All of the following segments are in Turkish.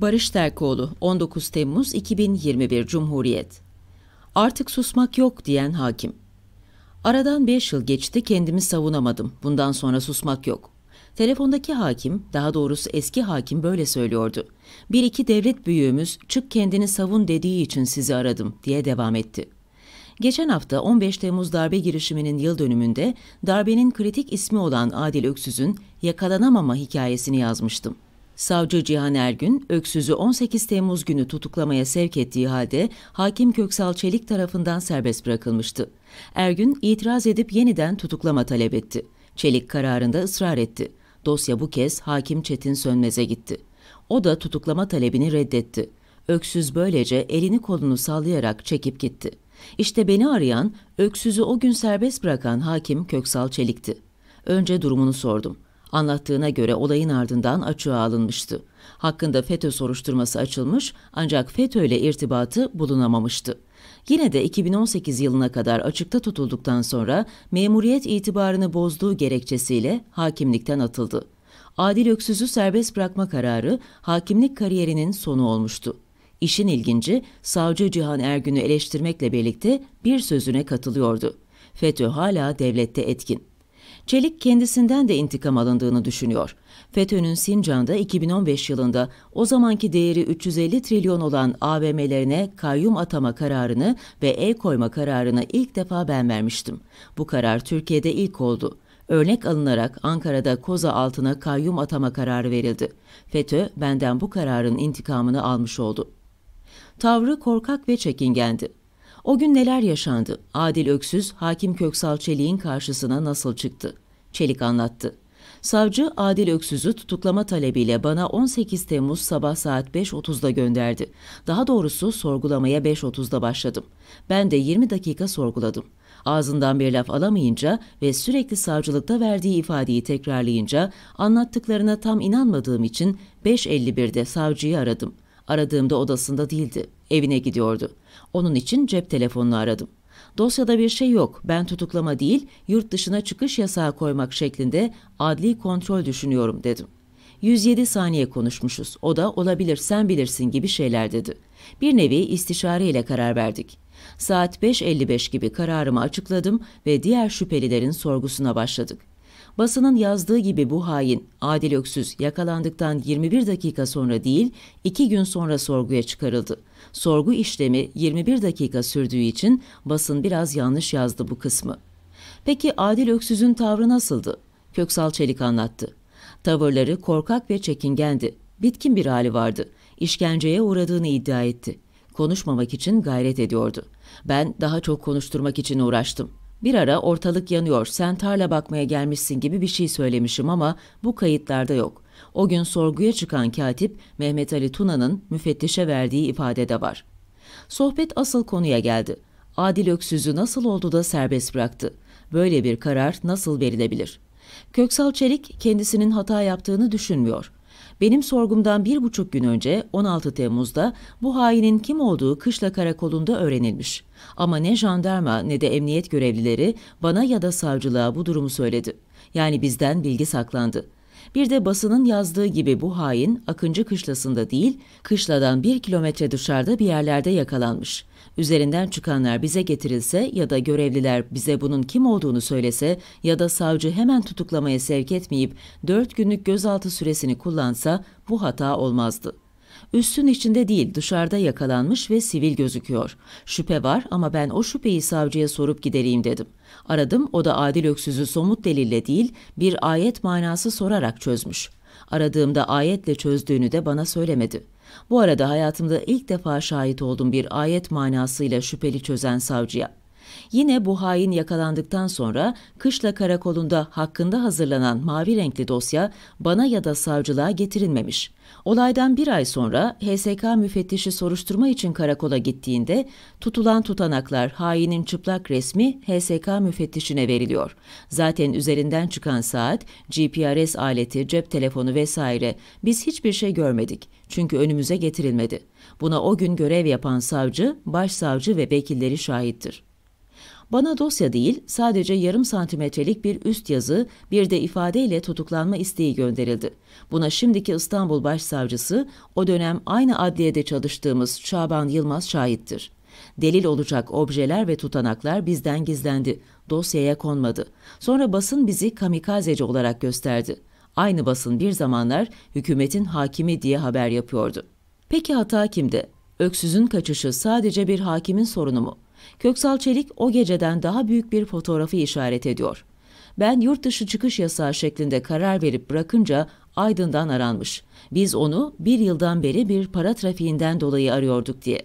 Barış Terkoğlu, 19 Temmuz 2021 Cumhuriyet. Artık susmak yok diyen hakim. Aradan 5 yıl geçti kendimi savunamadım. Bundan sonra susmak yok. Telefondaki hakim, daha doğrusu eski hakim böyle söylüyordu. Bir iki devlet büyüğümüz çık kendini savun dediği için sizi aradım diye devam etti. Geçen hafta 15 Temmuz darbe girişiminin yıl dönümünde darbenin kritik ismi olan Adil Öksüz'ün yakalanamama hikayesini yazmıştım. Savcı Cihan Ergün, Öksüz'ü 18 Temmuz günü tutuklamaya sevk ettiği halde hakim Köksal Çelik tarafından serbest bırakılmıştı. Ergün itiraz edip yeniden tutuklama talep etti. Çelik kararında ısrar etti. Dosya bu kez hakim Çetin Sönmez'e gitti. O da tutuklama talebini reddetti. Öksüz böylece elini kolunu sallayarak çekip gitti. İşte beni arayan, öksüzü o gün serbest bırakan hakim Köksal Çelik'ti. Önce durumunu sordum. Anlattığına göre olayın ardından açığa alınmıştı. Hakkında FETÖ soruşturması açılmış ancak FETÖ ile irtibatı bulunamamıştı. Yine de 2018 yılına kadar açıkta tutulduktan sonra memuriyet itibarını bozduğu gerekçesiyle hakimlikten atıldı. Adil Öksüz'ü serbest bırakma kararı hakimlik kariyerinin sonu olmuştu. İşin ilginci savcı Cihan Ergün'ü eleştirmekle birlikte bir sözüne katılıyordu. FETÖ hala devlette etkin. Çelik kendisinden de intikam alındığını düşünüyor. FETÖ'nün Sincan'da 2015 yılında o zamanki değeri 350 trilyon olan AVM'lerine kayyum atama kararını ve el koyma kararını ilk defa ben vermiştim. Bu karar Türkiye'de ilk oldu. Örnek alınarak Ankara'da koza altına kayyum atama kararı verildi. FETÖ benden bu kararın intikamını almış oldu. Tavrı korkak ve çekingendi. O gün neler yaşandı? Adil Öksüz, Hakim Köksal Çelik'in karşısına nasıl çıktı? Çelik anlattı. Savcı Adil Öksüz'ü tutuklama talebiyle bana 18 Temmuz sabah saat 5.30'da gönderdi. Daha doğrusu sorgulamaya 5.30'da başladım. Ben de 20 dakika sorguladım. Ağzından bir laf alamayınca ve sürekli savcılıkta verdiği ifadeyi tekrarlayınca anlattıklarına tam inanmadığım için 5.51'de savcıyı aradım. Aradığımda odasında değildi evine gidiyordu. Onun için cep telefonunu aradım. Dosyada bir şey yok, ben tutuklama değil, yurt dışına çıkış yasağı koymak şeklinde adli kontrol düşünüyorum dedim. 107 saniye konuşmuşuz, o da olabilir sen bilirsin gibi şeyler dedi. Bir nevi istişare ile karar verdik. Saat 5.55 gibi kararımı açıkladım ve diğer şüphelilerin sorgusuna başladık. Basının yazdığı gibi bu hain Adil Öksüz yakalandıktan 21 dakika sonra değil 2 gün sonra sorguya çıkarıldı. Sorgu işlemi 21 dakika sürdüğü için basın biraz yanlış yazdı bu kısmı. Peki Adil Öksüz'ün tavrı nasıldı? Köksal Çelik anlattı. Tavırları korkak ve çekingendi. Bitkin bir hali vardı. İşkenceye uğradığını iddia etti. Konuşmamak için gayret ediyordu. Ben daha çok konuşturmak için uğraştım. Bir ara ortalık yanıyor, sen tarla bakmaya gelmişsin gibi bir şey söylemişim ama bu kayıtlarda yok. O gün sorguya çıkan katip Mehmet Ali Tuna'nın müfettişe verdiği ifadede var. Sohbet asıl konuya geldi. Adil Öksüz'ü nasıl oldu da serbest bıraktı? Böyle bir karar nasıl verilebilir? Köksal Çelik kendisinin hata yaptığını düşünmüyor. Benim sorgumdan bir buçuk gün önce 16 Temmuz'da bu hainin kim olduğu Kışla Karakolu'nda öğrenilmiş. Ama ne jandarma ne de emniyet görevlileri bana ya da savcılığa bu durumu söyledi. Yani bizden bilgi saklandı. Bir de basının yazdığı gibi bu hain Akıncı kışlasında değil, kışladan bir kilometre dışarıda bir yerlerde yakalanmış. Üzerinden çıkanlar bize getirilse ya da görevliler bize bunun kim olduğunu söylese ya da savcı hemen tutuklamaya sevk etmeyip 4 günlük gözaltı süresini kullansa bu hata olmazdı. Üssün içinde değil dışarıda yakalanmış ve sivil gözüküyor. Şüphe var ama ben o şüpheyi savcıya sorup gidereyim dedim. Aradım o da Adil Öksüz'ü somut delille değil bir ayet manası sorarak çözmüş. Aradığımda ayetle çözdüğünü de bana söylemedi. Bu arada hayatımda ilk defa şahit oldum bir ayet manasıyla şüpheli çözen savcıya. Yine bu hain yakalandıktan sonra Kışla Karakolu'nda hakkında hazırlanan mavi renkli dosya bana ya da savcılığa getirilmemiş. Olaydan bir ay sonra HSK müfettişi soruşturma için karakola gittiğinde tutulan tutanaklar hainin çıplak resmi HSK müfettişine veriliyor. Zaten üzerinden çıkan saat, GPRS aleti, cep telefonu vesaire biz hiçbir şey görmedik çünkü önümüze getirilmedi. Buna o gün görev yapan savcı, başsavcı ve vekilleri şahittir. Bana dosya değil, sadece yarım santimetrelik bir üst yazı, bir de ifadeyle tutuklanma isteği gönderildi. Buna şimdiki İstanbul Başsavcısı, o dönem aynı adliyede çalıştığımız Şaban Yılmaz şahittir. Delil olacak objeler ve tutanaklar bizden gizlendi. Dosyaya konmadı. Sonra basın bizi kamikazeci olarak gösterdi. Aynı basın bir zamanlar hükümetin hakimi diye haber yapıyordu. Peki hata kimde? Öksüzün kaçışı sadece bir hakimin sorunu mu? Köksal Çelik o geceden daha büyük bir fotoğrafı işaret ediyor. Ben yurt dışı çıkış yasağı şeklinde karar verip bırakınca Aydın'dan aranmış. Biz onu bir yıldan beri bir para trafiğinden dolayı arıyorduk diye.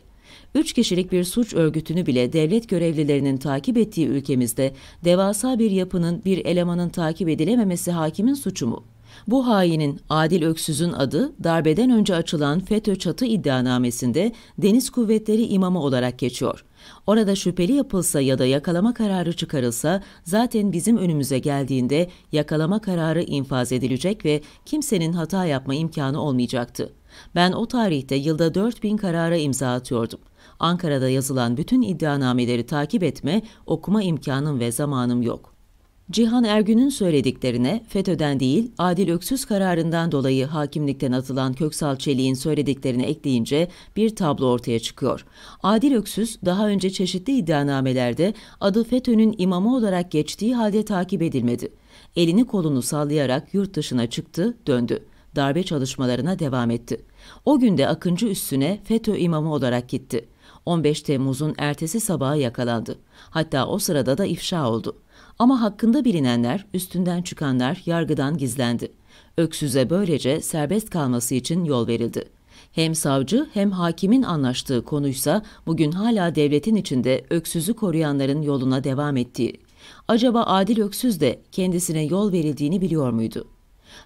Üç kişilik bir suç örgütünü bile devlet görevlilerinin takip ettiği ülkemizde devasa bir yapının bir elemanın takip edilememesi hakimin suçu mu? Bu hainin Adil Öksüz'ün adı darbeden önce açılan FETÖ çatı iddianamesinde Deniz Kuvvetleri imamı olarak geçiyor. Orada şüpheli yapılsa ya da yakalama kararı çıkarılsa zaten bizim önümüze geldiğinde yakalama kararı infaz edilecek ve kimsenin hata yapma imkanı olmayacaktı. Ben o tarihte yılda 4000 karara imza atıyordum. Ankara'da yazılan bütün iddianameleri takip etme, okuma imkanım ve zamanım yok.'' Cihan Ergün'ün söylediklerine FETÖ'den değil Adil Öksüz kararından dolayı hakimlikten atılan Köksal Çelik'in söylediklerine ekleyince bir tablo ortaya çıkıyor. Adil Öksüz daha önce çeşitli iddianamelerde adı FETÖ'nün imamı olarak geçtiği halde takip edilmedi. Elini kolunu sallayarak yurt dışına çıktı, döndü. Darbe çalışmalarına devam etti. O gün de Akıncı üstüne FETÖ imamı olarak gitti. 15 Temmuz'un ertesi sabahı yakalandı. Hatta o sırada da ifşa oldu. Ama hakkında bilinenler, üstünden çıkanlar yargıdan gizlendi. Öksüz'e böylece serbest kalması için yol verildi. Hem savcı hem hakimin anlaştığı konuysa bugün hala devletin içinde öksüzü koruyanların yoluna devam ettiği. Acaba Adil Öksüz de kendisine yol verildiğini biliyor muydu?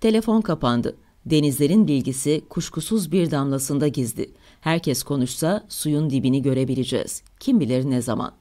Telefon kapandı. Denizlerin bilgisi kuşkusuz bir damlasında gizli. Herkes konuşsa suyun dibini görebileceğiz. Kim bilir ne zaman.